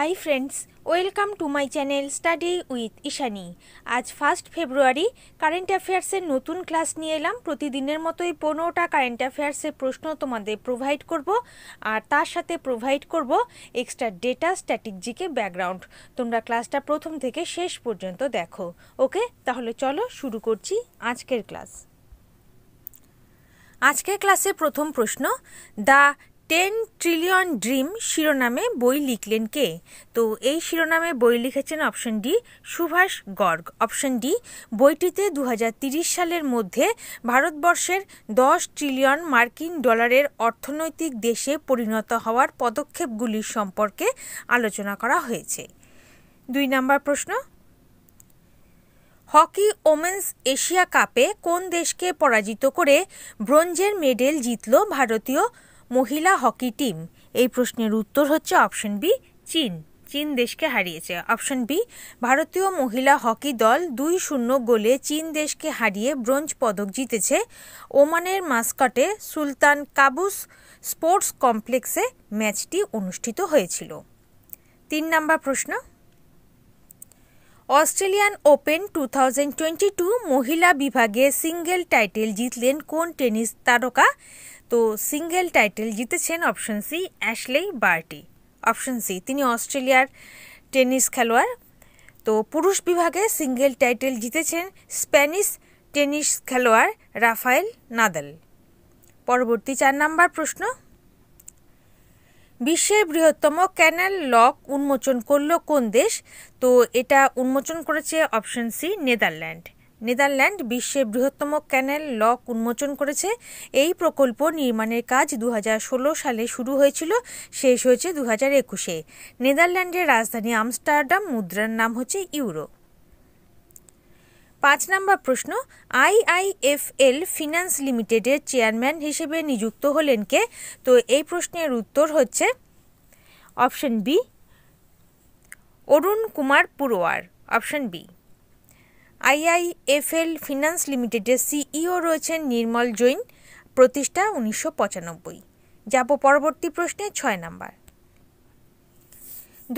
high friends welcome to my channel study with Ishani আজ first ফেব্রুয়ারি current অ্যাফেয়ার্সের নতুন class নিয়ে এলাম প্রতিদিনের মতোই পনেরোটা কারেন্ট অ্যাফেয়ার্সের প্রশ্ন তোমাদের প্রোভাইড করব আর তার সাথে প্রোভাইড করব এক্সট্রা ডেটা স্ট্র্যাটেজিকে ব্যাকগ্রাউন্ড তোমরা ক্লাসটা প্রথম থেকে শেষ পর্যন্ত দেখো ওকে তাহলে চলো শুরু করছি আজকের ক্লাস আজকের ক্লাসে প্রথম প্রশ্ন দ্য টেন ট্রিলিয়ন ড্রিম শিরোনামে বই লিখলেন কে তো এই শিরোনামে বই লিখেছেন option D Subhash Garg option D বইটিতে দু সালের মধ্যে ভারতবর্ষের দশ ট্রিলিয়ন মার্কিন ডলারের অর্থনৈতিক দেশে পরিণত হওয়ার পদক্ষেপগুলি সম্পর্কে আলোচনা করা হয়েছে দুই নম্বর প্রশ্ন হকি ওমেন্স এশিয়া কাপে কোন দেশকে পরাজিত করে ব্রোঞ্জের মেডেল জিতল ভারতীয় মহিলা হকি টিম এই প্রশ্নের উত্তর হচ্ছে অপশন বি চীন চীন দেশকে হারিয়েছে অপশন বি ভারতীয় মহিলা হকি দল দুই শূন্য গোলে চীন দেশকে হারিয়ে ব্রোঞ্জ পদক জিতেছে ওমানের মাস্কটে সুলতান কাবুস স্পোর্টস কমপ্লেক্সে ম্যাচটি অনুষ্ঠিত হয়েছিল তিন নম্বর প্রশ্ন অস্ট্রেলিয়ান ওপেন টু মহিলা বিভাগে সিঙ্গেল টাইটেল জিতলেন কোন টেনিস তারকা তো সিঙ্গেল টাইটেল জিতেছেন option C Ashleigh Barty option C তিনি অস্ট্রেলিয়ার টেনিস খেলোয়াড় তো পুরুষ বিভাগে সিঙ্গেল টাইটেল জিতেছেন স্প্যানিশ টেনিস খেলোয়াড় রাফায়েল নাদাল পরবর্তী চার নাম্বার প্রশ্ন বিশ্বের বৃহত্তম ক্যানাল লক উন্মোচন করল কোন দেশ তো এটা উন্মোচন করেছে অপশন সি নেদারল্যান্ড নেদারল্যান্ড বিশ্বের বৃহত্তম ক্যানেল লক উন্মোচন করেছে এই প্রকল্প নির্মাণের কাজ দু সালে শুরু হয়েছিল শেষ হয়েছে দু হাজার একুশে নেদারল্যান্ডের রাজধানী আমস্টারডাম মুদ্রার নাম হচ্ছে ইউরো পাঁচ নম্বর প্রশ্ন আইআইএফএল ফিন্যান্স লিমিটেডের চেয়ারম্যান হিসেবে নিযুক্ত হলেন কে তো এই প্রশ্নের উত্তর হচ্ছে option B Arun Kumar Purwar option B IIFL finance লিমিটেডের সিইও রয়েছেন নির্মল জৈন প্রতিষ্ঠা উনিশশো পঁচানব্বই যাব পরবর্তী প্রশ্নে ছয় নাম্বার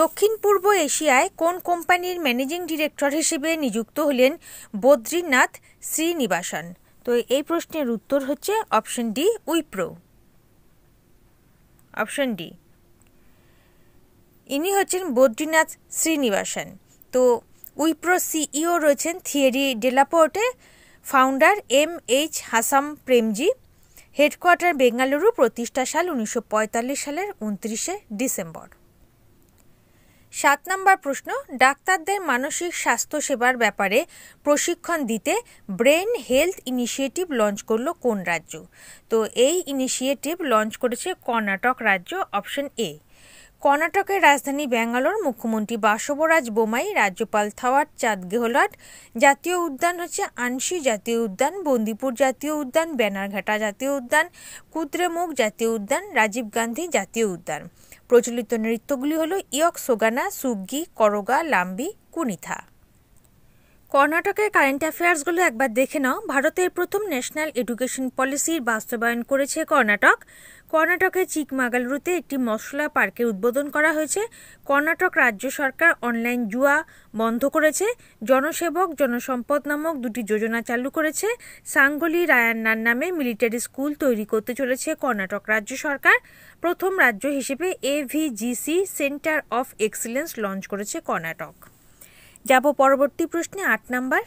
দক্ষিণ পূর্ব এশিয়ায় কোন কোম্পানির ম্যানেজিং ডিরেক্টর হিসেবে নিযুক্ত হলেন বদ্রীনাথ শ্রীনিবাসন তো এই প্রশ্নের উত্তর হচ্ছে option D Wipro option D ইনি হচ্ছেন বদ্রীনাথ শ্রীনিবাসন তো উইপ্রো সিইও রয়েছেন Thierry Delaporte founder M H Hasham Premji headquarter Bengaluru প্রতিষ্ঠা সাল উনিশশো সালের উনত্রিশে ডিসেম্বর সাত নম্বর প্রশ্ন ডাক্তারদের মানসিক স্বাস্থ্য সেবার ব্যাপারে প্রশিক্ষণ দিতে ব্রেন হেলথ ইনিশিয়েটিভ লঞ্চ করলো কোন রাজ্য তো এই ইনিশিয়েটিভ লঞ্চ করেছে কর্ণাটক রাজ্য অপশন এ কর্ণাটকের রাজধানী ব্যাঙ্গালোর মুখ্যমন্ত্রী বাসবরাজ বোমাই রাজ্যপাল থাওয়ার চাঁদ গেহলট জাতীয় উদ্যান হচ্ছে আনসি জাতীয় উদ্যান বন্দিপুর জাতীয় উদ্যান ব্যানারঘাটা জাতীয় উদ্যান কুদ্রেমুখ জাতীয় উদ্যান রাজীব গান্ধী জাতীয় উদ্যান প্রচলিত নৃত্যগুলি হল ইয়ক সোগানা সুগ্গি করগা লাম্বি কুনিথা কর্ণাটকের কারেন্ট অ্যাফেয়ার্সগুলো একবার দেখে নাও ভারতের প্রথম ন্যাশনাল এডুকেশন পলিসির বাস্তবায়ন করেছে কর্ণাটক কর্ণাটকের চিকমাগালুরুতে একটি মশলা পার্কের উদ্বোধন করা হয়েছে কর্ণাটক রাজ্য সরকার অনলাইন জুয়া বন্ধ করেছে জনসেবক জনসম্পদ নামক দুটি যোজনা চালু করেছে সাঙ্গলি রায়ান্নার নামে মিলিটারি স্কুল তৈরি করতে চলেছে কর্ণাটক রাজ্য সরকার প্রথম রাজ্য হিসেবে AVGC centre of excellence launch করেছে কর্ণাটক যাব পরবর্তী প্রশ্নে আট নাম্বার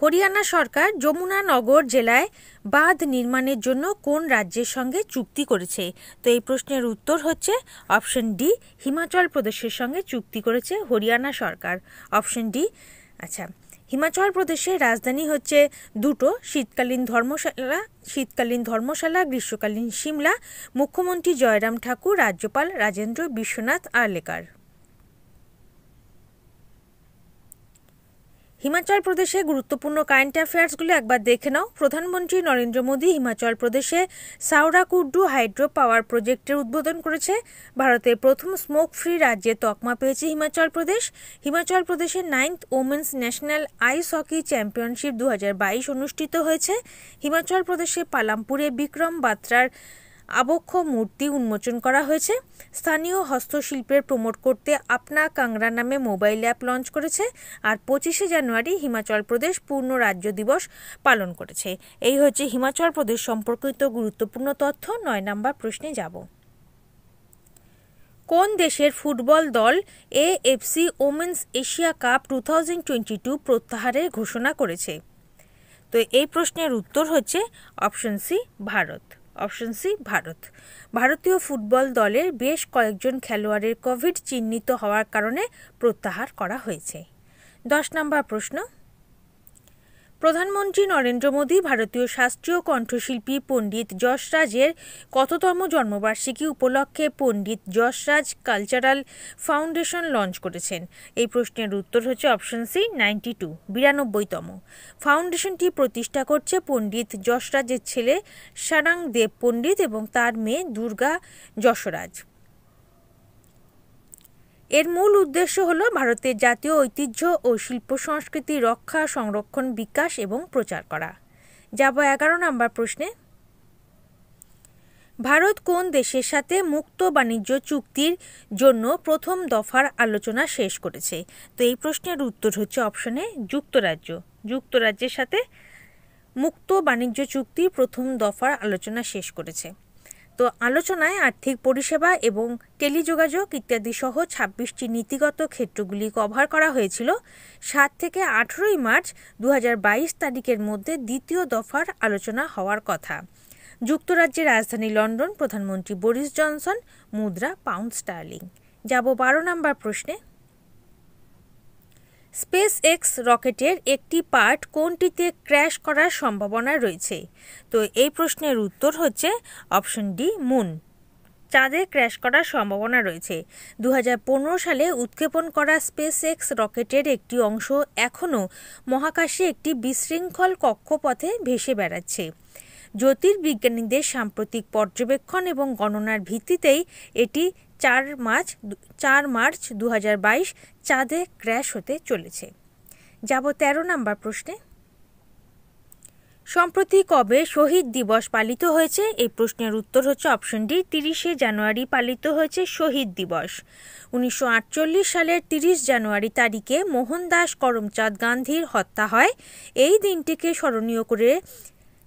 হরিয়ানা সরকার যমুনানগর জেলায় বাঁধ নির্মাণের জন্য কোন রাজ্যের সঙ্গে চুক্তি করেছে তো এই প্রশ্নের উত্তর হচ্ছে অপশন ডি হিমাচল প্রদেশের সঙ্গে চুক্তি করেছে হরিয়ানা সরকার অপশন ডি আচ্ছা হিমাচল প্রদেশের রাজধানী হচ্ছে দুটো শীতকালীন ধর্মশালা শীতকালীন ধর্মশালা গ্রীষ্মকালীন সিমলা মুখ্যমন্ত্রী জয়রাম ঠাকুর রাজ্যপাল রাজেন্দ্র বিশ্বনাথ আলেকার হিমাচল প্রদেশে গুরুত্বপূর্ণ কারেন্ট অ্যাফেয়ার্সগুলো একবার দেখে নাও প্রধানমন্ত্রী নরেন্দ্র মোদী হিমাচল প্রদেশে কুড্ডু হাইড্রো পাওয়ার প্রজেক্টের উদ্বোধন করেছে ভারতের প্রথম স্মোক ফ্রি রাজ্যে তকমা পেয়েছে হিমাচল প্রদেশ হিমাচল প্রদেশের ninth women's national ice hockey championship দু অনুষ্ঠিত হয়েছে হিমাচল প্রদেশে পালামপুরে বিক্রম বাত্রার আবক্ষ মূর্তি উন্মোচন করা হয়েছে স্থানীয় হস্তশিল্পের প্রমোট করতে আপনা কাংরা নামে মোবাইল অ্যাপ লঞ্চ করেছে আর পঁচিশে জানুয়ারি হিমাচল প্রদেশ পূর্ণ রাজ্য দিবস পালন করেছে এই হচ্ছে হিমাচল প্রদেশ সম্পর্কিত গুরুত্বপূর্ণ তথ্য নয় নম্বর প্রশ্নে যাব কোন দেশের ফুটবল দল AFC women's Asia cup two thousand twenty two প্রত্যাহারের ঘোষণা করেছে তো এই প্রশ্নের উত্তর হচ্ছে option C Bharat option C Bharat ভারতীয় ফুটবল দলের বেশ কয়েকজন খেলোয়াড়ের কোভিড চিহ্নিত হওয়ার কারণে প্রত্যাহার করা হয়েছে দশ নম্বর প্রশ্ন প্রধানমন্ত্রী নরেন্দ্র মোদী ভারতীয় শাস্ত্রীয় কণ্ঠশিল্পী পণ্ডিত যশরাজের কততম জন্মবার্ষিকী উপলক্ষে Pandit Jasraj cultural foundation launch করেছেন এই প্রশ্নের উত্তর হচ্ছে অপশন সি নাইনটি টু বিরানব্বইতম ফাউন্ডেশনটি প্রতিষ্ঠা করছে পণ্ডিত যশরাজের ছেলে সারাং দেব পণ্ডিত এবং তার মেয়ে দুর্গা যশরাজ এর মূল উদ্দেশ্য হল ভারতের জাতীয় ঐতিহ্য ও শিল্প সংস্কৃতি রক্ষা সংরক্ষণ বিকাশ এবং প্রচার করা যাব এগারো নম্বর প্রশ্নে ভারত কোন দেশের সাথে মুক্ত বাণিজ্য চুক্তির জন্য প্রথম দফার আলোচনা শেষ করেছে তো এই প্রশ্নের উত্তর হচ্ছে অপশনে যুক্তরাজ্য যুক্তরাজ্যের সাথে মুক্ত বাণিজ্য চুক্তি প্রথম দফার আলোচনা শেষ করেছে তো আলোচনায় আর্থিক পরিষেবা এবং টেলিযোগাযোগ ইত্যাদি সহ ছাব্বিশটি নীতিগত ক্ষেত্রগুলি কভার করা হয়েছিল সাত থেকে আঠেরোই মার্চ দু তারিখের মধ্যে দ্বিতীয় দফার আলোচনা হওয়ার কথা যুক্তরাজ্যের রাজধানী লন্ডন প্রধানমন্ত্রী বরিস জনসন মুদ্রা পাউন্ড স্টার্লিং যাব বারো নম্বর প্রশ্নে স্পেস এক্স রকেটের একটি পার্ট কোনটিতে ক্র্যাশ করার সম্ভাবনা রয়েছে তো এই প্রশ্নের উত্তর হচ্ছে অপশন ডি মুন চাঁদে ক্র্যাশ করার সম্ভাবনা রয়েছে দু সালে উৎক্ষেপণ করা স্পেস এক্স রকেটের একটি অংশ এখনও মহাকাশে একটি বিশৃঙ্খল কক্ষপথে ভেসে বেড়াচ্ছে জ্যোতির্বিজ্ঞানীদের সাম্প্রতিক পর্যবেক্ষণ এবং গণনার ভিত্তিতেই এটি চার মার্চ চার মার্চ দু হাজার বাইশ চাঁদে ক্র্যাশ হতে চলেছে যাব ১৩ নম্বর প্রশ্নে সম্প্রতি কবে শহীদ দিবস পালিত হয়েছে এই প্রশ্নের উত্তর হচ্ছে অপশন ডি তিরিশে জানুয়ারি পালিত হয়েছে শহীদ দিবস উনিশশো সালের তিরিশ জানুয়ারি তারিখে মোহনদাস করমচাঁদ গান্ধীর হত্যা হয় এই দিনটিকে স্মরণীয় করে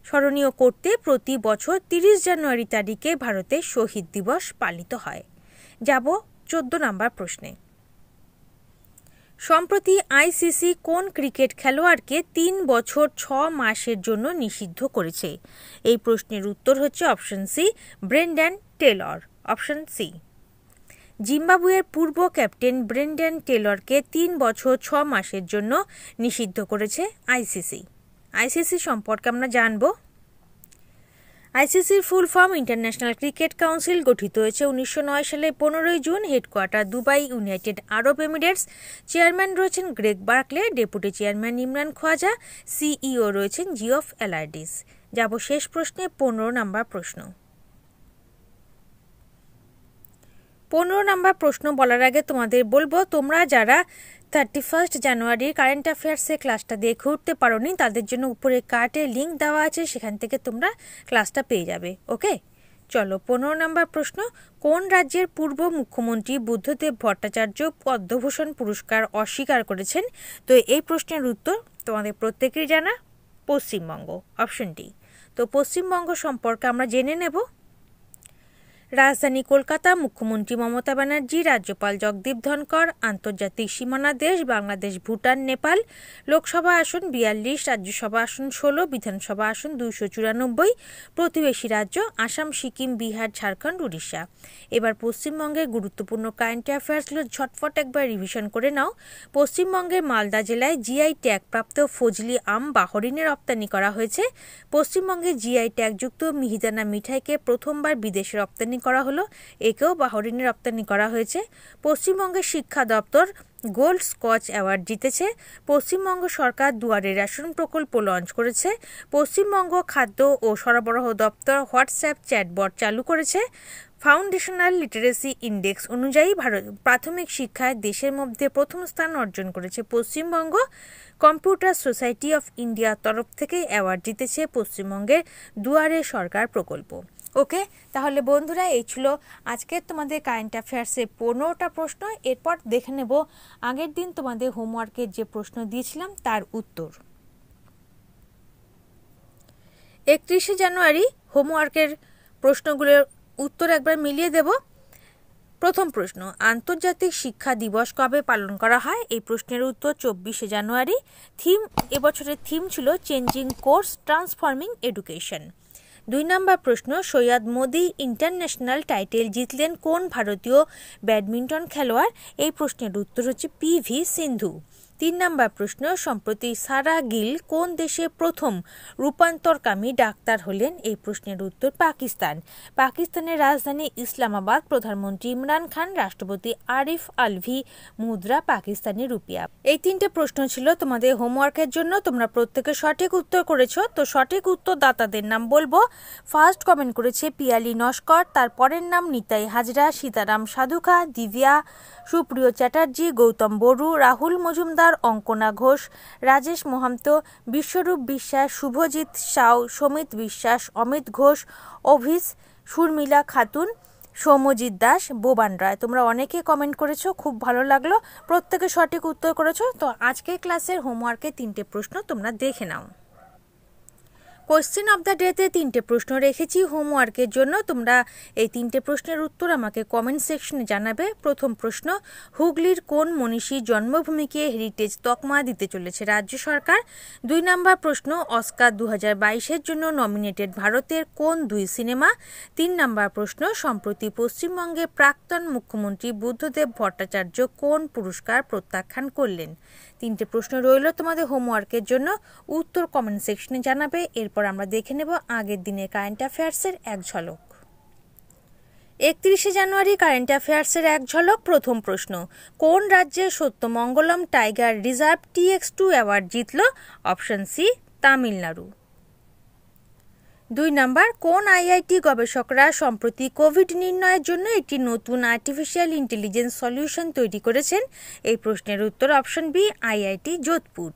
স্মরণীয় করতে প্রতি বছর তিরিশ জানুয়ারি তারিখে ভারতে শহীদ দিবস পালিত হয় যাব চোদ্দ নম্বর প্রশ্নে সম্প্রতি আইসিসি কোন ক্রিকেট খেলোয়াড়কে তিন বছর ছ মাসের জন্য নিষিদ্ধ করেছে এই প্রশ্নের উত্তর হচ্ছে option C Brendan Taylor option C জিম্বাবুয়ের পূর্ব ক্যাপ্টেন ব্রেন্ডেন টেলরকে তিন বছর ছ মাসের জন্য নিষিদ্ধ করেছে আইসিসি আইসিসি সম্পর্কে আমরা জানবো আইসিসির full form international cricket council গঠিত হয়েছে উনিশশো সালে পনেরোই June headquarter Dubai United Arab Emirates chairman রয়েছেন Greg Barclay deputy chairman Imran Khawaja CEO রয়েছেন জিওফ অ্যালার্ডিস যাব শেষ প্রশ্নে পনেরো নম্বর প্রশ্ন পনেরো নম্বর প্রশ্ন বলার আগে তোমাদের বলবো তোমরা যারা থার্টি ফার্স্ট জানুয়ারির কারেন্ট অ্যাফেয়ার্সে ক্লাসটা দেখে উঠতে পারোনি তাদের জন্য উপরে কার্টে লিঙ্ক দেওয়া আছে সেখান থেকে তোমরা ক্লাসটা পেয়ে যাবে ওকে চলো পনেরো নম্বর প্রশ্ন কোন রাজ্যের পূর্ব মুখ্যমন্ত্রী বুদ্ধদেব ভট্টাচার্য পদ্মভূষণ পুরস্কার অস্বীকার করেছেন তো এই প্রশ্নের উত্তর তোমাদের প্রত্যেকের জানা পশ্চিমবঙ্গ অপশনটি তো পশ্চিমবঙ্গ সম্পর্কে আমরা জেনে নেব রাজধানী কলকাতা মুখ্যমন্ত্রী মমতা ব্যানার্জি রাজ্যপাল জগদীপ ধনকর আন্তর্জাতিক সীমানা দেশ বাংলাদেশ ভুটান নেপাল লোকসভা আসন বিয়াল্লিশ রাজ্যসভা আসন ষোলো বিধানসভা আসন দুইশো চুরানব্বই প্রতিবেশী রাজ্য আসাম সিকিম বিহার ঝাড়খণ্ড উড়িষ্যা এবার পশ্চিমবঙ্গের গুরুত্বপূর্ণ কারেন্ট অ্যাফেয়ার্সগুলো ঝটফট একবার রিভিশন করে নাও পশ্চিমবঙ্গের মালদা জেলায় জিআই ট্যাগ প্রাপ্ত ফজলি আম বাহরিনের রপ্তানি করা হয়েছে পশ্চিমবঙ্গে জিআই ট্যাগযুক্ত মিহিদানা মিঠাইকে প্রথমবার বিদেশে রপ্তানি করা হলো একেও বাহরিনে রপ্তানি করা হয়েছে পশ্চিমবঙ্গের শিক্ষা দপ্তর গোল্ড স্কচ অ্যাওয়ার্ড জিতেছে পশ্চিমবঙ্গ সরকার দুয়ারে রেশন প্রকল্প লঞ্চ করেছে পশ্চিমবঙ্গ খাদ্য ও সরবরাহ দপ্তর হোয়াটসঅ্যাপ চ্যাটবট চালু করেছে ফাউন্ডেশনাল লিটারেসি ইন্ডেক্স অনুযায়ী ভারত প্রাথমিক শিক্ষায় দেশের মধ্যে প্রথম স্থান অর্জন করেছে পশ্চিমবঙ্গ কম্পিউটার সোসাইটি অফ ইন্ডিয়ার তরফ থেকে অ্যাওয়ার্ড জিতেছে পশ্চিমবঙ্গের দুয়ারে সরকার প্রকল্প ওকে তাহলে বন্ধুরা এই ছিল আজকে তোমাদের কারেন্ট অ্যাফেয়ার্সের পনেরোটা প্রশ্ন এরপর দেখে নেব আগের দিন তোমাদের হোমওয়ার্কের যে প্রশ্ন দিয়েছিলাম তার উত্তর একত্রিশে জানুয়ারি হোমওয়ার্কের প্রশ্নগুলোর উত্তর একবার মিলিয়ে দেব প্রথম প্রশ্ন আন্তর্জাতিক শিক্ষা দিবস কবে পালন করা হয় এই প্রশ্নের উত্তর চব্বিশে জানুয়ারি থিম এবছরের থিম ছিল চেঞ্জিং কোর্স ট্রান্সফর্মিং এডুকেশন দুই নম্বর প্রশ্ন সৈয়দ মোদি ইন্টারন্যাশনাল টাইটেল জিতলেন কোন ভারতীয় ব্যাডমিন্টন খেলোয়াড় এই প্রশ্নের উত্তর হচ্ছে পি ভি সিন্ধু তিন নম্বর প্রশ্ন সম্প্রতি সারা গিল কোন দেশে প্রথম রূপান্তরকামী ডাক্তার হলেন এই প্রশ্নের উত্তর পাকিস্তান পাকিস্তানের রাজধানী ইসলামাবাদ প্রধানমন্ত্রী ইমরান খান রাষ্ট্রপতি আরিফ আলভি মুদ্রা পাকিস্তানি রুপিয়া এই তিনটে প্রশ্ন ছিল তোমাদের হোমওয়ার্কের জন্য তোমরা প্রত্যেকে সঠিক উত্তর করেছ তো সঠিক উত্তর দাতাদের নাম বলবো ফার্স্ট কমেন্ট করেছে পিয়ালি নস্কর তার পরের নাম নিতাই হাজরা সীতারাম সাধুকা দিভিয়া সুপ্রিয় চ্যাটার্জি গৌতম বড়ু রাহুল মজুমদার মজুমদার অঙ্কনা ঘোষ রাজেশ মোহান্ত বিশ্বরূপ বিশ্বাস শুভজিৎ সাউ সমিত বিশ্বাস অমিত ঘোষ অভিস সুরমিলা খাতুন সৌম্যজিৎ দাস বোবান রায় তোমরা অনেকে কমেন্ট করেছো খুব ভালো লাগলো প্রত্যেকে সঠিক উত্তর করেছো তো আজকের ক্লাসের হোমওয়ার্কে তিনটে প্রশ্ন তোমরা দেখে নাও কোশ্চেন অব দ্য ডেতে তিনটে প্রশ্ন রেখেছি হোমওয়ার্কের জন্য তোমরা এই তিনটে প্রশ্নের উত্তর আমাকে কমেন্ট সেকশনে জানাবে প্রথম প্রশ্ন হুগলির কোন মনীষী জন্মভূমিকে হেরিটেজ তকমা দিতে চলেছে রাজ্য সরকার দুই নম্বর প্রশ্ন অস্কার দু হাজার জন্য নমিনেটেড ভারতের কোন দুই সিনেমা তিন নম্বর প্রশ্ন সম্প্রতি পশ্চিমবঙ্গে প্রাক্তন মুখ্যমন্ত্রী বুদ্ধদেব ভট্টাচার্য কোন পুরস্কার প্রত্যাখ্যান করলেন তিনটে প্রশ্ন রইল তোমাদের হোমওয়ার্কের জন্য উত্তর কমেন্ট সেকশনে জানাবে এরপর আমরা দেখে নেব আগের দিনের কারেন্ট অ্যাফেয়ার্সের এক ঝলক একত্রিশে জানুয়ারি কারেন্ট অ্যাফেয়ার্সের এক ঝলক প্রথম প্রশ্ন কোন রাজ্যে Sathyamangalam tiger reserve TX two award জিতল অপশন সি তামিলনাড়ু দুই নাম্বার কোন আইআইটি গবেষকরা সম্প্রতি কোভিড নির্ণয়ের জন্য একটি নতুন আর্টিফিশিয়াল ইন্টেলিজেন্স সলিউশন তৈরি করেছেন এই প্রশ্নের উত্তর অপশন বি আইআইটি যোধপুর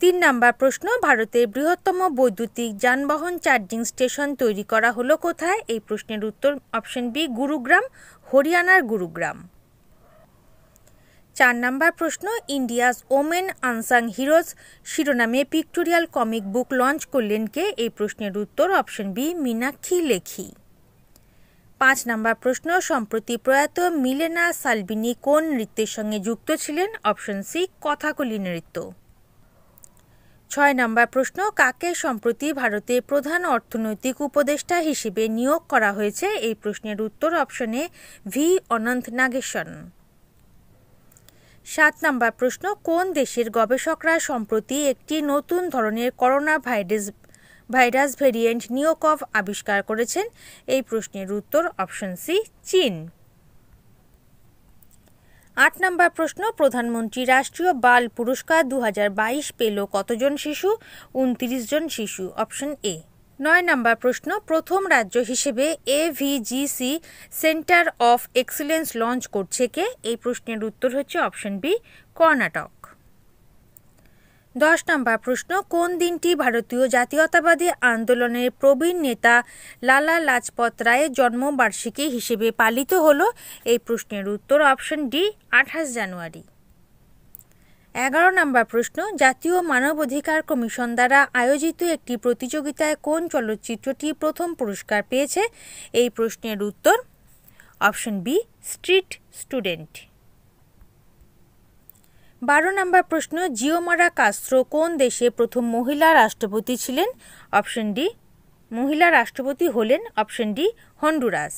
তিন নাম্বার প্রশ্ন ভারতের বৃহত্তম বৈদ্যুতিক যানবাহন চার্জিং স্টেশন তৈরি করা হলো কোথায় এই প্রশ্নের উত্তর অপশন বি গুরুগ্রাম হরিয়ানার গুরুগ্রাম চার নাম্বার প্রশ্ন ইন্ডিয়াস ওমেন আনসাং হিরোজ শিরোনামে পিক্টোরিয়াল কমিক বুক লঞ্চ করলেন কে এই প্রশ্নের উত্তর অপশন বি মীনাক্ষী লেখি পাঁচ নাম্বার প্রশ্ন সম্প্রতি প্রয়াত মিলেনা সালবিনী কোন নৃত্যের সঙ্গে যুক্ত ছিলেন অপশন সি কথাকলি নৃত্য ছয় নম্বর প্রশ্ন কাকে সম্প্রতি ভারতে প্রধান অর্থনৈতিক উপদেষ্টা হিসেবে নিয়োগ করা হয়েছে এই প্রশ্নের উত্তর অপশনে ভি অনন্ত নাগেশ্বরন সাত নম্বর প্রশ্ন কোন দেশের গবেষকরা সম্প্রতি একটি নতুন ধরনের corona virus virus variant NeoCov আবিষ্কার করেছেন এই প্রশ্নের উত্তর অপশন সি চীন আট নম্বর প্রশ্ন প্রধানমন্ত্রী রাষ্ট্রীয় বাল পুরস্কার দু পেল কতজন শিশু উনত্রিশ জন শিশু অপশন এ নয় নম্বর প্রশ্ন প্রথম রাজ্য হিসেবে AVGC centre of excellence launch করছে কে এই প্রশ্নের উত্তর হচ্ছে অপশন বি কর্ণাটক দশ নম্বর প্রশ্ন কোন দিনটি ভারতীয় জাতীয়তাবাদী আন্দোলনের প্রবীণ নেতা লালা লাজপত রায়ের জন্মবার্ষিকী হিসেবে পালিত হল এই প্রশ্নের উত্তর অপশন ডি আঠাশ জানুয়ারি এগারো নম্বর প্রশ্ন জাতীয় মানবাধিকার কমিশন দ্বারা আয়োজিত একটি প্রতিযোগিতায় কোন চলচ্চিত্রটি প্রথম পুরস্কার পেয়েছে এই প্রশ্নের উত্তর অপশন বি স্ট্রিট স্টুডেন্ট বারো নম্বর প্রশ্ন জিওমারা কাস্ত্রো কোন দেশে প্রথম মহিলা রাষ্ট্রপতি ছিলেন অপশন ডি মহিলা রাষ্ট্রপতি হলেন অপশন ডি হন্ডুরাস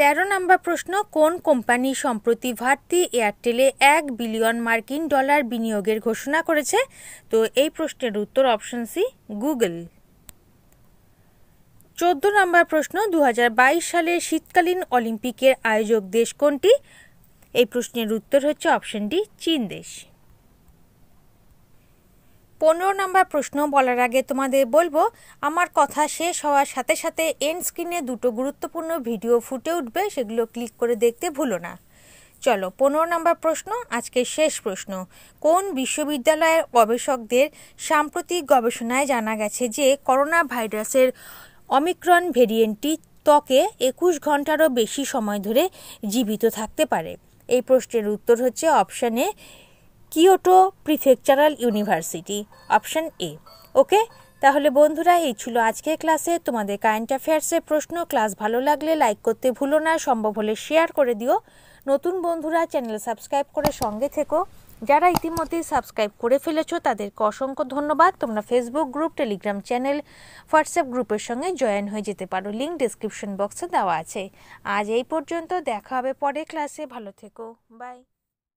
তেরো নম্বর প্রশ্ন কোন কোম্পানি সম্প্রতি ভারতি এয়ারটেলে এক বিলিয়ন মার্কিন ডলার বিনিয়োগের ঘোষণা করেছে তো এই প্রশ্নের উত্তর অপশন সি গুগল চোদ্দ নম্বর প্রশ্ন দু সালে শীতকালীন অলিম্পিকের আয়োজক দেশ কোনটি এই প্রশ্নের উত্তর হচ্ছে অপশন ডি চীন দেশ পনেরো নাম্বার প্রশ্ন বলার আগে তোমাদের বলবো আমার কথা শেষ হওয়ার সাথে সাথে এন্ড স্ক্রিনে দুটো গুরুত্বপূর্ণ ভিডিও ফুটে উঠবে সেগুলো ক্লিক করে দেখতে ভুলো না চলো পনেরো নম্বর প্রশ্ন আজকের শেষ প্রশ্ন কোন বিশ্ববিদ্যালয়ের গবেষকদের সাম্প্রতিক গবেষণায় জানা গেছে যে করোনা ভাইরাসের অমিক্রন ভেরিয়েন্টটি ত্বকে একুশ ঘন্টারও বেশি সময় ধরে জীবিত থাকতে পারে এই প্রশ্নের উত্তর হচ্ছে অপশানে Kyoto prefectural university option A okay তাহলে বন্ধুরা এই ছিল আজকের ক্লাসে তোমাদের কারেন্ট অ্যাফেয়ার্সের প্রশ্ন ক্লাস ভালো লাগলে লাইক করতে ভুলো না সম্ভব হলে শেয়ার করে দিও নতুন বন্ধুরা চ্যানেল সাবস্ক্রাইব করে সঙ্গে থেকো যারা ইতিমধ্যেই সাবস্ক্রাইব করে ফেলেছো তাদেরকে অসংখ্য ধন্যবাদ তোমরা Facebook group Telegram channel WhatsApp গ্রুপের সঙ্গে জয়েন হয়ে যেতে পারো লিঙ্ক ডিসক্রিপশন বক্সে দেওয়া আছে আজ এই পর্যন্ত দেখা হবে পরে ক্লাসে ভালো থেকো বাই